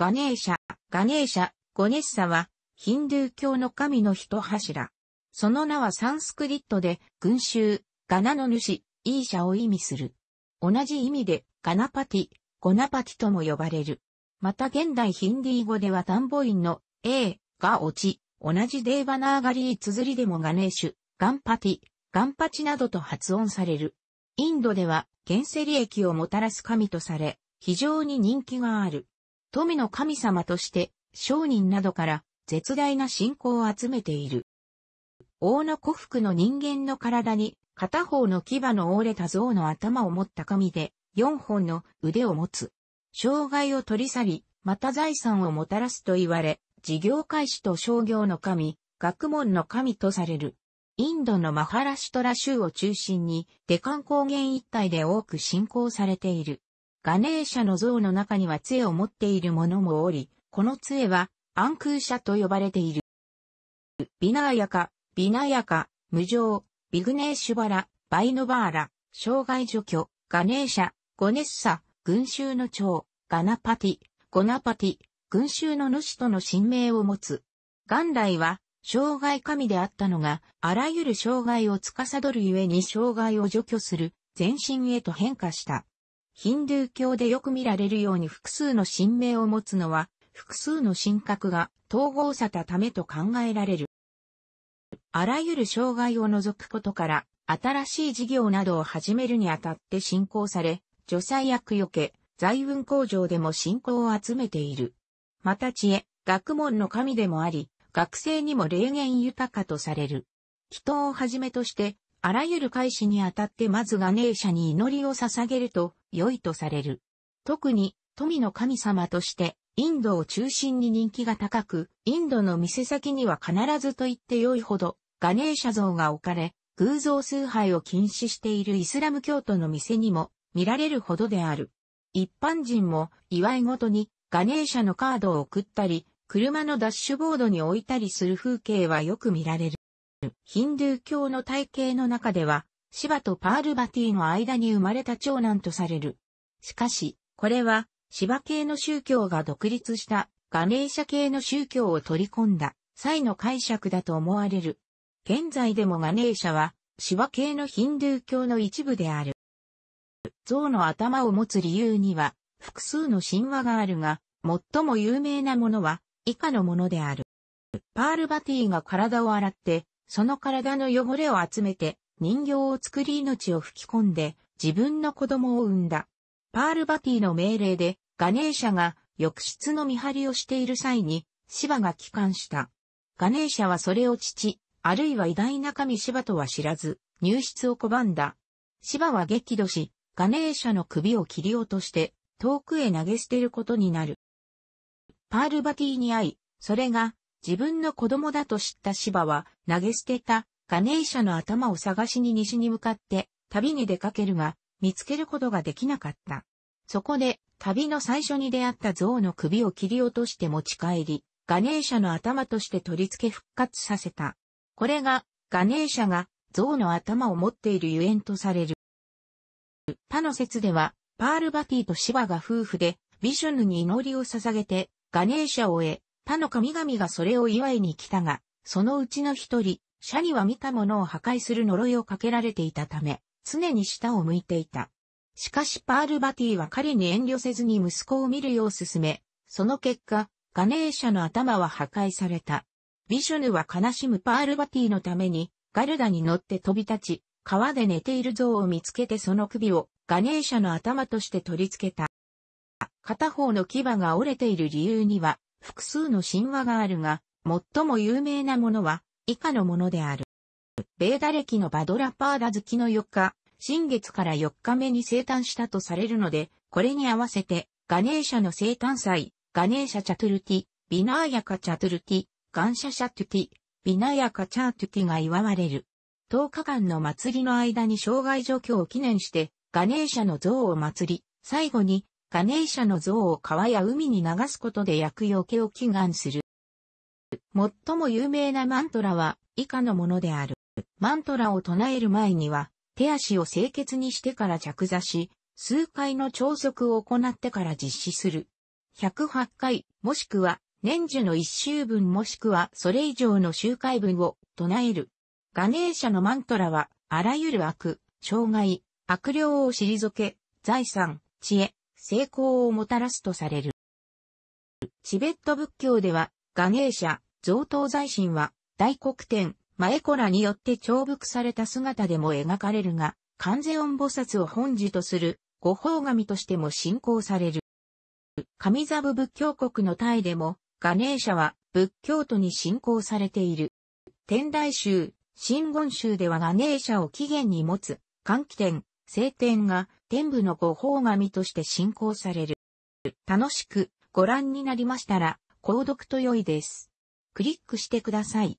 ガネーシャ、ガネーシャ、ゴネッサは、ヒンドゥー教の神の一柱。その名はサンスクリットで、群衆、ガナの主、イーシャを意味する。同じ意味で、ガナパティ、ゴナパティとも呼ばれる。また現代ヒンディー語ではンボインの、A、が落ち、同じデーバナーガリー綴りでもガネーシュ、ガンパティ、ガンパチなどと発音される。インドでは、原世利益をもたらす神とされ、非常に人気がある。富の神様として商人などから絶大な信仰を集めている。王の古服の人間の体に片方の牙の折れた像の頭を持った神で四本の腕を持つ。障害を取り去り、また財産をもたらすと言われ、事業開始と商業の神、学問の神とされる。インドのマハラシュトラ州を中心に、デカン高原一帯で多く信仰されている。ガネーシャの像の中には杖を持っている者もおり、この杖は暗空者と呼ばれている。ビナーヤカ、ビナーヤカ、無常、ビグネーシュバラ、バイノバーラ、障害除去、ガネーシャ、ゴネッサ、群衆の長、ガナパティ、ゴナパティ、群衆の主との神明を持つ。元来は、障害神であったのが、あらゆる障害を司るゆえに障害を除去する、全身へと変化した。ヒンドゥー教でよく見られるように複数の神明を持つのは、複数の神格が統合さたためと考えられる。あらゆる障害を除くことから、新しい事業などを始めるにあたって信仰され、助災役よけ、財運工場でも信仰を集めている。また知恵、学問の神でもあり、学生にも霊言豊かとされる。祈祷をはじめとして、あらゆる開始にあたってまずガネーシャに祈りを捧げると、良いとされる。特に富の神様としてインドを中心に人気が高く、インドの店先には必ずと言って良いほどガネーシャ像が置かれ、偶像崇拝を禁止しているイスラム教徒の店にも見られるほどである。一般人も祝いごとにガネーシャのカードを送ったり、車のダッシュボードに置いたりする風景はよく見られる。ヒンドゥー教の体系の中では、芝とパールバティの間に生まれた長男とされる。しかし、これは、芝系の宗教が独立したガネーシャ系の宗教を取り込んだ際の解釈だと思われる。現在でもガネーシャは、シバ系のヒンドゥー教の一部である。象の頭を持つ理由には、複数の神話があるが、最も有名なものは、以下のものである。パールバティが体を洗って、その体の汚れを集めて、人形を作り命を吹き込んで、自分の子供を産んだ。パールバティの命令で、ガネーシャが浴室の見張りをしている際に、シバが帰還した。ガネーシャはそれを父、あるいは偉大な神シバとは知らず、入室を拒んだ。シバは激怒し、ガネーシャの首を切り落として、遠くへ投げ捨てることになる。パールバティに会い、それが自分の子供だと知ったシバは投げ捨てたガネーシャの頭を探しに西に向かって旅に出かけるが、見つけることができなかった。そこで、旅の最初に出会った象の首を切り落として持ち帰り、ガネーシャの頭として取り付け復活させた。これが、ガネーシャが象の頭を持っているゆえんとされる。他の説では、パールバティとシバが夫婦で、ビシュヌに祈りを捧げて、ガネーシャを得、他の神々がそれを祝いに来たが、そのうちの一人、社には見たものを破壊する呪いをかけられていたため、常に下を向いていた。しかしパールバティは彼に遠慮せずに息子を見るよう勧め、その結果、ガネーシャの頭は破壊された。ビシュヌは悲しむパールバティのために、ガルダに乗って飛び立ち、川で寝ている像を見つけてその首をガネーシャの頭として取り付けた。片方の牙が折れている理由には複数の神話があるが、最も有名なものは以下のものである。ベーダ歴のバドラパーダ月の4日、新月から4日目に生誕したとされるので、これに合わせて、ガネーシャの生誕祭、ガネーシャチャトゥルティ、ビナーヤカチャトゥルティ、ガンシャシャトゥティ、ビナーヤカチャートゥティが祝われる。10日間の祭りの間に障害除去を記念して、ガネーシャの像を祭り、最後に、ガネーシャの像を川や海に流すことで厄除けを祈願する。最も有名なマントラは以下のものである。マントラを唱える前には、手足を清潔にしてから着座し、数回の朝食を行ってから実施する。108回、もしくは、年中の一週分もしくはそれ以上の周回分を唱える。ガネーシャのマントラは、あらゆる悪、障害、悪霊を退け、財産、知恵、成功をもたらすとされる。チベット仏教では、ガネーシャ、贈答財神は、大黒天、前子らによって重複された姿でも描かれるが、観世音菩薩を本事とする、五法神としても信仰される。神座部仏教国のタイでも、ガネーシャは仏教徒に信仰されている。天台宗、真言宗ではガネーシャを起源に持つ、換気天、聖天が天部の御法神として信仰される。楽しくご覧になりましたら、購読と良いです。クリックしてください。